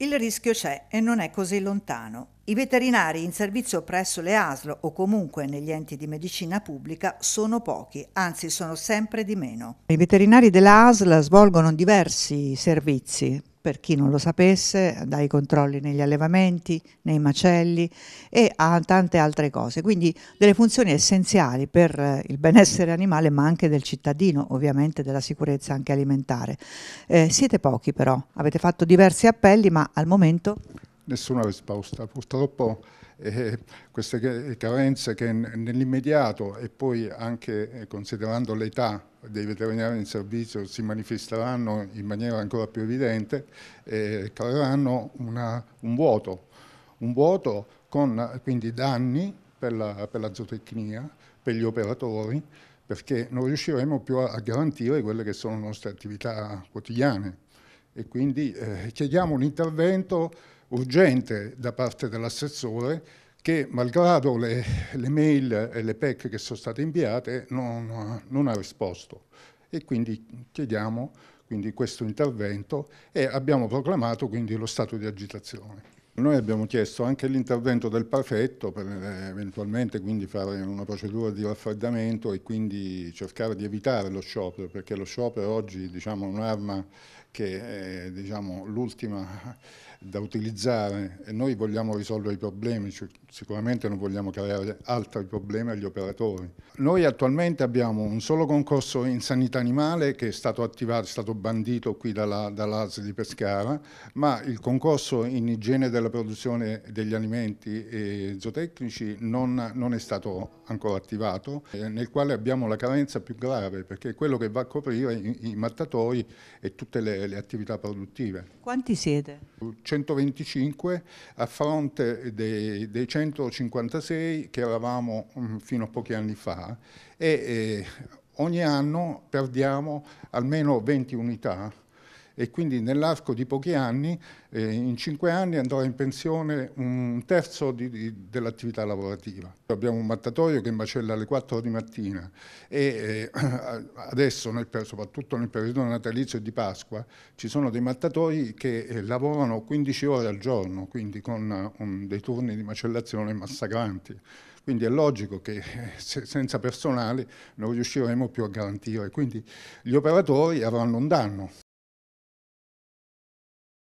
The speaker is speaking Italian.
Il rischio c'è e non è così lontano. I veterinari in servizio presso le ASL o comunque negli enti di medicina pubblica sono pochi, anzi sono sempre di meno. I veterinari della ASL svolgono diversi servizi, per chi non lo sapesse, dai controlli negli allevamenti, nei macelli e a tante altre cose. Quindi delle funzioni essenziali per eh, il benessere animale, ma anche del cittadino, ovviamente della sicurezza anche alimentare. Eh, siete pochi però, avete fatto diversi appelli, ma al momento nessuna risposta. Purtroppo eh, queste carenze che nell'immediato e poi anche eh, considerando l'età dei veterinari in servizio si manifesteranno in maniera ancora più evidente, eh, creeranno una, un vuoto, un vuoto con quindi danni per la, per la zootecnia, per gli operatori, perché non riusciremo più a, a garantire quelle che sono le nostre attività quotidiane. E quindi eh, chiediamo un intervento urgente da parte dell'assessore che malgrado le, le, mail e le PEC che sono state inviate non, non ha risposto e quindi chiediamo quindi, questo intervento e abbiamo proclamato quindi, lo stato di agitazione. Noi abbiamo chiesto anche l'intervento del prefetto per eh, eventualmente quindi fare una procedura di raffreddamento e quindi cercare di evitare lo sciopero, perché lo sciopero oggi diciamo, è un'arma che è diciamo, l'ultima da utilizzare e noi vogliamo risolvere i problemi, sicuramente non vogliamo creare altri problemi agli operatori. Noi attualmente abbiamo un solo concorso in sanità animale che è stato attivato, è stato bandito qui dalla, dalla di Pescara, ma il concorso in igiene della della produzione degli alimenti zootecnici non, non, è stato ancora attivato, eh, nel quale abbiamo la carenza più grave perché è quello che va a coprire i, i mattatoi e tutte le, le, attività produttive. Quanti siete? 125 a fronte dei, dei 156 che eravamo mm, fino a pochi anni fa e, e eh, ogni anno perdiamo almeno 20 unità e quindi nell'arco di pochi anni, eh, in cinque anni, andrà in pensione un terzo dell'attività lavorativa. Abbiamo un mattatoio che macella alle 4 di mattina e eh, adesso, nel, soprattutto nel periodo natalizio e di Pasqua, ci sono dei mattatoi che eh, lavorano 15 ore al giorno, quindi con um, dei turni di macellazione massacranti. Quindi è logico che eh, senza personale non riusciremo più a garantire. Quindi gli operatori avranno un danno.